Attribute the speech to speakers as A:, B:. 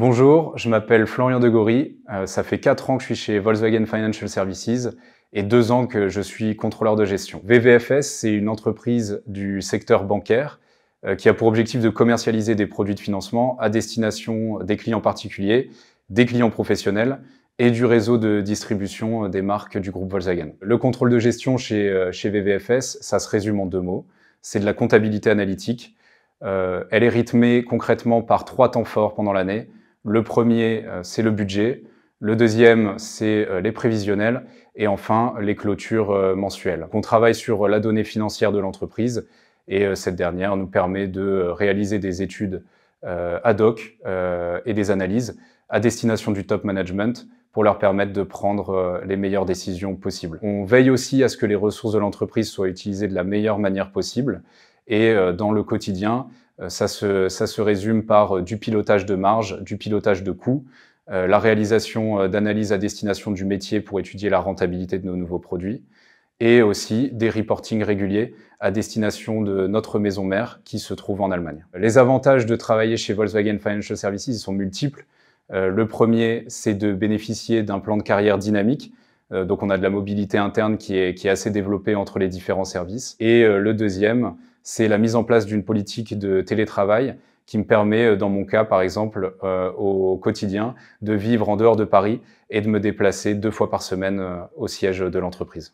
A: Bonjour, je m'appelle Florian Degory. Euh, ça fait 4 ans que je suis chez Volkswagen Financial Services et 2 ans que je suis contrôleur de gestion. VVFS, c'est une entreprise du secteur bancaire euh, qui a pour objectif de commercialiser des produits de financement à destination des clients particuliers, des clients professionnels et du réseau de distribution des marques du groupe Volkswagen. Le contrôle de gestion chez, euh, chez VVFS, ça se résume en deux mots. C'est de la comptabilité analytique. elle est rythmée concrètement par trois temps forts pendant l'année le premier, euh, c'est le budget. Le deuxième, c'est euh, les prévisionnels. Et enfin, les clôtures euh, mensuelles. On travaille sur la donnée financière de l'entreprise et cette dernière nous permet de réaliser des études ad hoc et des analyses à destination du top management pour leur permettre de prendre les meilleures décisions possibles. On veille aussi à ce que les ressources de l'entreprise soient utilisées de la meilleure manière possible et dans le quotidien, euh, ça se, ça se résume par euh, du pilotage de marge, du pilotage de coûts, euh, la réalisation d'analyses à destination du métier pour étudier la rentabilité de nos nouveaux produits, et aussi des reportings réguliers à destination de notre maison mère qui se trouve en Allemagne. Les avantages de travailler chez Volkswagen Financial Services sont multiples. le premier, c'est de bénéficier d'un plan de carrière dynamique. donc on a de la mobilité interne qui est, qui est assez développée entre les différents services. Et le deuxième, c'est la mise en place d'une politique de télétravail qui me permet, euh, dans mon cas par exemple, euh, au quotidien, de vivre en dehors de Paris et de me déplacer deux fois par semaine euh, au siège de l'entreprise.